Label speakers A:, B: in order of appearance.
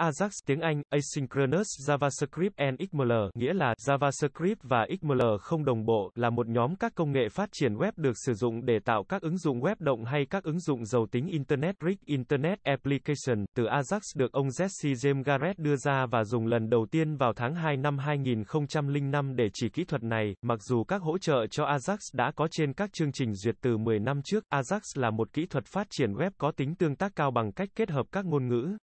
A: Ajax tiếng Anh, Asynchronous JavaScript and XML nghĩa là JavaScript và XML không đồng bộ, là một nhóm các công nghệ phát triển web được sử dụng để tạo các ứng dụng web động hay các ứng dụng giàu tính Internet Rich Internet Application, từ Ajax được ông Jesse James Garrett đưa ra và dùng lần đầu tiên vào tháng 2 năm 2005 để chỉ kỹ thuật này, mặc dù các hỗ trợ cho Ajax đã có trên các chương trình duyệt từ 10 năm trước, Ajax là một kỹ thuật phát triển web có tính tương tác cao bằng cách kết hợp các ngôn ngữ,